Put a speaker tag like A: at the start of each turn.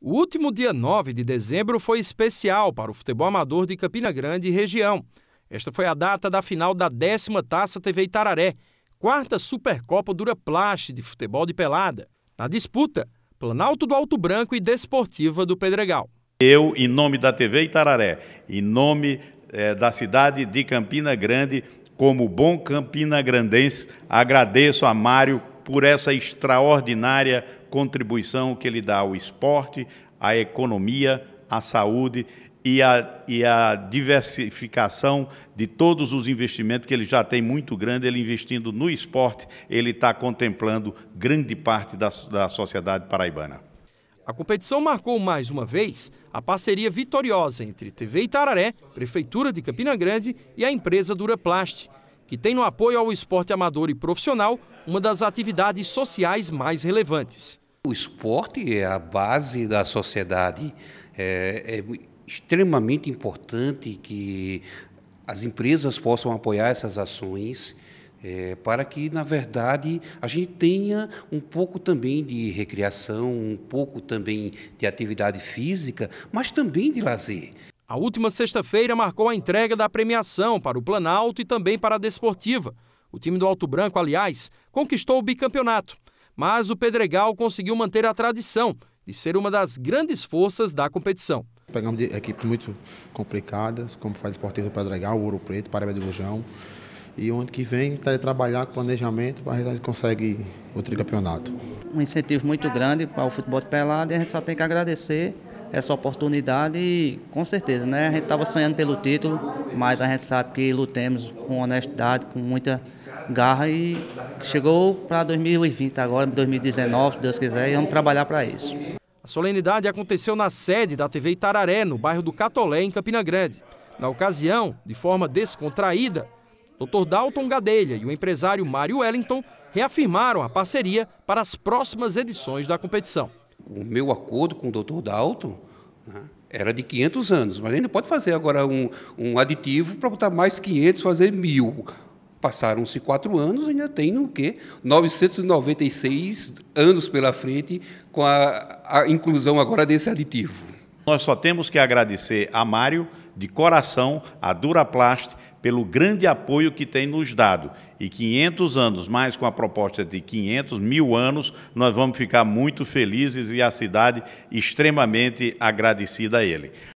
A: O último dia 9 de dezembro foi especial para o futebol amador de Campina Grande e região. Esta foi a data da final da décima Taça TV Itararé, quarta Supercopa dura Duraplast de futebol de pelada. Na disputa, Planalto
B: do Alto Branco e Desportiva do Pedregal. Eu, em nome da TV Itararé, em nome eh, da cidade de Campina Grande, como bom campinagrandense, agradeço a Mário por essa extraordinária contribuição que ele dá ao esporte, à economia, à saúde e à e diversificação de todos os investimentos que ele já tem muito grande, ele investindo no esporte, ele está contemplando grande parte da, da sociedade paraibana. A competição marcou mais uma vez a parceria vitoriosa entre TV Itararé,
A: Prefeitura de Campina Grande e a empresa Duraplast que tem no apoio ao esporte
C: amador e profissional uma das atividades sociais mais relevantes. O esporte é a base da sociedade. É, é extremamente importante que as empresas possam apoiar essas ações. É, para que, na verdade, a gente tenha um pouco também de recreação, um pouco também de atividade física, mas também de lazer. A última
A: sexta-feira marcou a entrega da premiação para o Planalto e também para a Desportiva. O time do Alto Branco, aliás, conquistou o bicampeonato, mas o Pedregal conseguiu manter a tradição de ser uma das grandes forças da competição. Pegamos equipes muito complicadas, como faz Esportivo do Pedregal, Ouro Preto, Pará do Lujão, e onde que vem trabalhar com planejamento para a gente conseguir o tricampeonato.
C: Um incentivo muito grande para o futebol de pelada e a gente só tem que agradecer essa oportunidade e com certeza, né? A gente estava sonhando pelo título, mas a gente sabe que lutemos com honestidade, com muita garra e chegou para 2020 agora, 2019, se Deus quiser, e vamos trabalhar para isso.
A: A solenidade aconteceu na sede da TV Itararé, no bairro do Catolé, em Campina Grande. Na ocasião, de forma descontraída, Dr. Dalton Gadelha e o empresário
C: Mário Wellington reafirmaram a parceria para as próximas edições da competição o meu acordo com o doutor Dalton né, era de 500 anos, mas ainda pode fazer agora um, um aditivo para botar mais 500, fazer mil. Passaram-se quatro anos, ainda tem no quê? 996 anos pela frente com a,
B: a inclusão agora desse aditivo. Nós só temos que agradecer a Mário, de coração, a Duraplast pelo grande apoio que tem nos dado. E 500 anos, mais com a proposta de 500, mil anos, nós vamos ficar muito felizes e a cidade extremamente agradecida a ele.